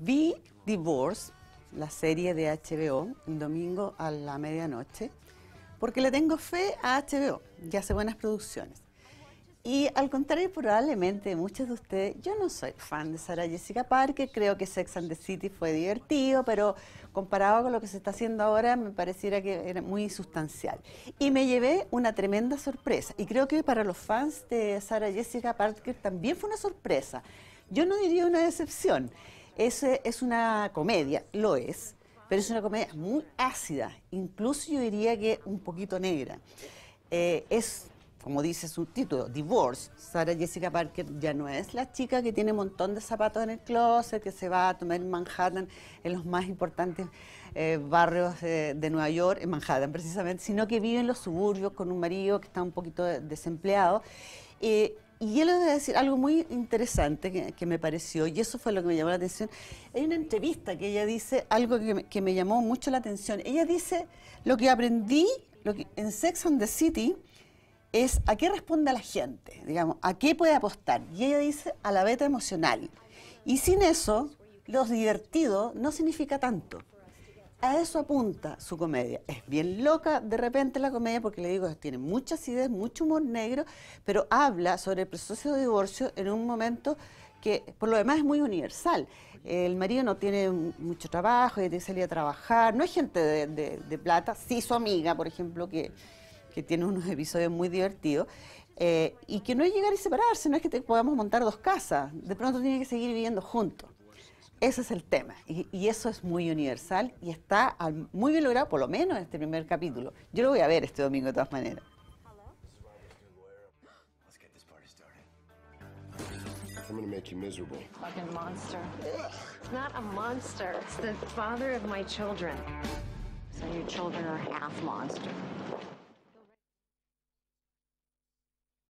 Vi Divorce, la serie de HBO, el domingo a la medianoche, porque le tengo fe a HBO, que hace buenas producciones. Y al contrario probablemente muchos de ustedes, yo no soy fan de Sarah Jessica Parker, creo que Sex and the City fue divertido, pero comparado con lo que se está haciendo ahora me pareciera que era muy sustancial. Y me llevé una tremenda sorpresa, y creo que para los fans de Sarah Jessica Parker también fue una sorpresa. Yo no diría una decepción es una comedia, lo es, pero es una comedia muy ácida, incluso yo diría que un poquito negra. Eh, es, como dice su título, Divorce. Sara Jessica Parker ya no es la chica que tiene un montón de zapatos en el closet, que se va a tomar en Manhattan, en los más importantes eh, barrios eh, de Nueva York, en Manhattan precisamente, sino que vive en los suburbios con un marido que está un poquito desempleado. Y... Y yo le voy a decir algo muy interesante que, me pareció, y eso fue lo que me llamó la atención. Hay una entrevista que ella dice algo que me, llamó mucho la atención. Ella dice, lo que aprendí en Sex and the City es a qué responde a la gente, digamos, a qué puede apostar. Y ella dice, a la beta emocional. Y sin eso, los divertidos no significa tanto a eso apunta su comedia. Es bien loca de repente la comedia porque le digo, tiene muchas ideas, mucho humor negro, pero habla sobre el proceso de divorcio en un momento que por lo demás es muy universal. El marido no tiene mucho trabajo, tiene que salir a trabajar, no es gente de, plata, sí su amiga, por ejemplo, que, tiene unos episodios muy divertidos, eh, y que no es llegar y separarse, no es que te podamos montar dos casas, de pronto tiene que seguir viviendo juntos. Ese es el tema, y, eso es muy universal y está muy bien logrado, por lo menos en este primer capítulo. Yo lo voy a ver este domingo de todas maneras.